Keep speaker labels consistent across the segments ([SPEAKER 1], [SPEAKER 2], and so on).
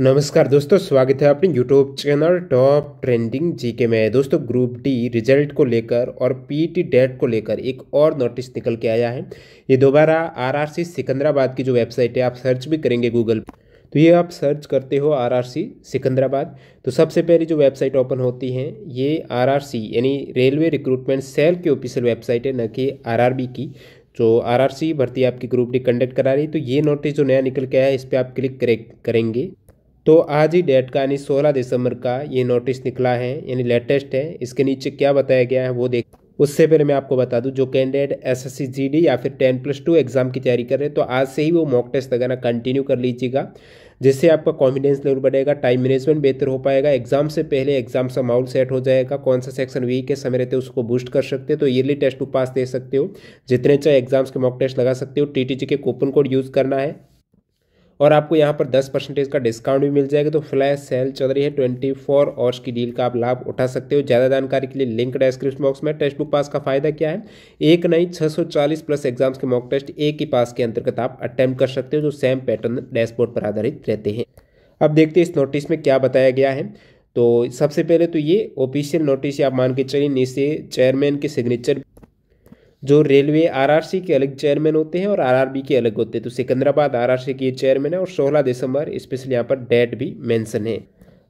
[SPEAKER 1] नमस्कार दोस्तों स्वागत है अपने YouTube channel top trending GK में दोस्तों ग्रुप डी रिजल्ट को लेकर और पीटी डेट e को लेकर एक और नोटिस निकल के आया है ये दोबारा आरआरसी सिकंदराबाद की जो वेबसाइट है आप सर्च भी करेंगे गूगल तो ये आप सर्च करते हो आरआरसी सिकंदराबाद तो सबसे पहली जो वेबसाइट ओपन होती है ये आरआरसी यानी रेलवे रिक्रूटमेंट सेल की ऑफिशियल वेबसाइट है न कि आरआरबी की जो आरआरसी भर्ती आपकी ग्रुप डी कंडक्ट करा रही तो ये नोटिस जो नया निकल के आया है इस पर आप क्लिक करेंगे तो आज ही डेट का यानी 16 दिसंबर का ये नोटिस निकला है यानी लेटेस्ट है इसके नीचे क्या बताया गया है वो देख उससे पहले मैं आपको बता दूं जो कैंडिडेट एसएससी जीडी या फिर टेन प्लस टू एग्जाम की तैयारी कर रहे हैं तो आज से ही वो मॉक टेस्ट वगैरह कंटिन्यू कर लीजिएगा जिससे आपका कॉन्फिडेंस लेवल बढ़ेगा टाइम मैनेजमेंट बेहतर हो पाएगा एग्जाम से पहले एग्जाम का माहौल सेट हो जाएगा कौन सा सेक्शन वीक है समय रहते उसको बूस्ट कर सकते हो तो ईयरली टेस्ट टू पास दे सकते हो जितने चाहे एग्जाम्स के मॉक टेस्ट लगा सकते हो टी के कूपन कोड यूज़ करना है और आपको यहाँ पर दस परसेंटेज का डिस्काउंट भी मिल जाएगा तो फ्लैश सेल चल रही है ट्वेंटी फोर आवर्स की डील का आप लाभ उठा सकते हो ज़्यादा जानकारी के लिए लिंक डिस्क्रिप्शन बॉक्स में टेस्ट बुक पास का फायदा क्या है एक नई छः प्लस एग्जाम्स के मॉक टेस्ट एक ही पास के अंतर्गत आप अटैम्प्ट कर सकते हो जो सेम पैटर्न डैशबोर्ड पर आधारित रहते हैं अब देखते हैं इस नोटिस में क्या बताया गया है तो सबसे पहले तो ये ऑफिशियल नोटिस आप मान के चलिए नीचे चेयरमैन के सिग्नेचर जो रेलवे आरआरसी के अलग चेयरमैन होते हैं और आरआरबी के अलग होते हैं तो सिकंदराबाद आरआरसी के चेयरमैन है और सोलह दिसंबर स्पेशली यहाँ पर डेट भी मेंशन है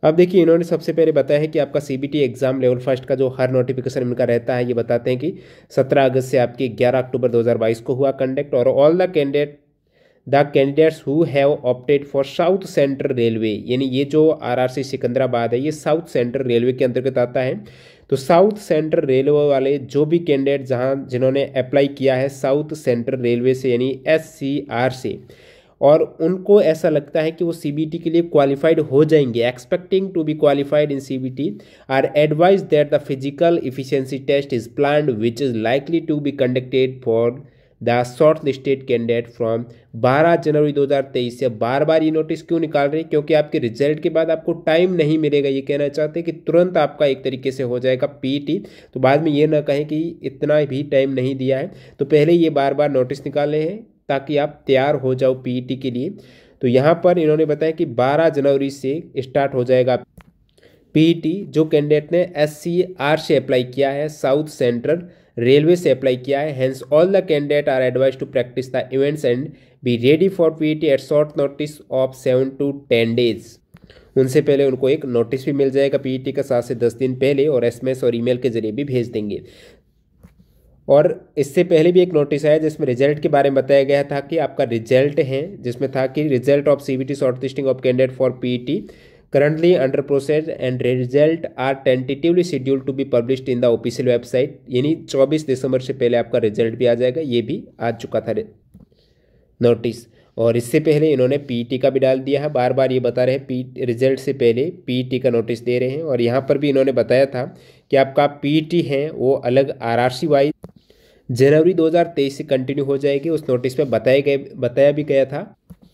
[SPEAKER 1] अब देखिए इन्होंने सबसे पहले बताया है कि आपका सी एग्ज़ाम लेवल फर्स्ट का जो हर नोटिफिकेशन इनका रहता है ये बताते हैं कि सत्रह अगस्त से आपके ग्यारह अक्टूबर दो को हुआ कंडक्ट और all the candidate the candidates who have opted for south central railway यानी ये जो आरआरसी सिकंदराबाद है ये साउथ सेंट्रल रेलवे के अंतर्गत आता है तो साउथ सेंट्रल रेलवे वाले जो भी कैंडिडेट जहाँ जिन्होंने अप्लाई किया है साउथ सेंट्रल रेलवे से यानी एस से और उनको ऐसा लगता है कि वो सीबीटी के लिए क्वालिफाइड हो जाएंगे expecting to be qualified in CBT are advised that the physical efficiency test is planned which is likely to be conducted for the short listed candidate from 12 January 2023 से बार बार ये नोटिस क्यों निकाल रहे हैं क्योंकि आपके रिजल्ट के बाद आपको टाइम नहीं मिलेगा ये कहना चाहते हैं कि तुरंत आपका एक तरीके से हो जाएगा पीटी तो बाद में ये ना कहें कि इतना भी टाइम नहीं दिया है तो पहले ये बार बार नोटिस निकाले हैं ताकि आप तैयार हो जाओ पी के लिए तो यहाँ पर इन्होंने बताया कि बारह जनवरी से स्टार्ट हो जाएगा पीईटी जो कैंडिडेट ने आर से अप्लाई किया है साउथ सेंट्रल रेलवे से अप्लाई किया है hence all the candidate are advised to practice the events and be ready for the at short notice of seven to ten days उनसे पहले उनको एक नोटिस भी मिल जाएगा टी e का सात से दस दिन पहले और एसएमएस और ईमेल के जरिए भी भेज देंगे और इससे पहले भी एक नोटिस आया जिसमें रिजल्ट के बारे में बताया गया था कि आपका रिजल्ट है जिसमें था कि result of the short listing of candidate for the currently under process and result are tentatively scheduled to be published in the official website यानी 24 दिसंबर से पहले आपका रिजल्ट भी आ जाएगा ये भी आ चुका था नोटिस और इससे पहले इन्होंने पीटी e का भी डाल दिया है बार बार ये बता रहे हैं पी रिजल्ट e से पहले पीटी e का नोटिस दे रहे हैं और यहाँ पर भी इन्होंने बताया था कि आपका पीटी है वो अलग आरआरसी वाइज जनवरी 2023 से कंटिन्यू हो जाएगी उस नोटिस में बताया गया बताया भी गया था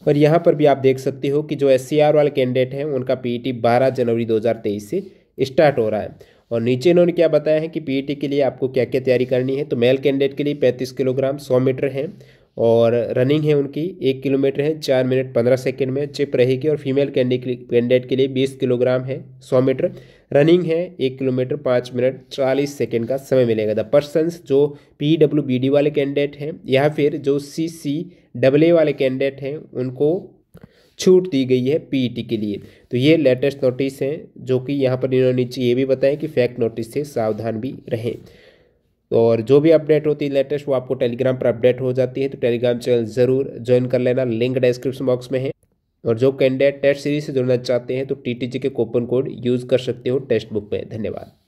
[SPEAKER 1] और यहाँ पर भी आप देख सकते हो कि जो एस वाले कैंडिडेट हैं उनका पीईटी 12 e जनवरी 2023 से स्टार्ट हो रहा है और नीचे इन्होंने क्या बताया है कि पीईटी e के लिए आपको क्या क्या तैयारी करनी है तो मेल कैंडिडेट के लिए पैंतीस किलोग्राम सौ मीटर है और रनिंग है उनकी एक किलोमीटर है चार मिनट पंद्रह सेकेंड में चिप रहेगी और फीमेल कैंडिडेट के लिए बीस किलोग्राम है सौ मीटर रनिंग है एक किलोमीटर पाँच मिनट चालीस सेकेंड का समय मिलेगा द पर्सनस जो पी डब्ल्यू बी डी वाले कैंडिडेट हैं या फिर जो सी सी डबल वाले कैंडिडेट हैं उनको छूट दी गई है पीटी e के लिए तो ये लेटेस्ट नोटिस हैं जो कि यहाँ पर इन्होंने नीचे ये भी बताया कि फैक्ट नोटिस से सावधान भी रहें तो और जो भी अपडेट होती है लेटेस्ट वो आपको टेलीग्राम पर अपडेट हो जाती है तो टेलीग्राम चैनल ज़रूर ज्वाइन कर लेना लिंक डिस्क्रिप्शन बॉक्स में है और जो कैंडिडेट टेस्ट सीरीज से जुड़ना चाहते हैं तो टी के कूपन कोड यूज़ कर सकते हो टेक्स्ट बुक में धन्यवाद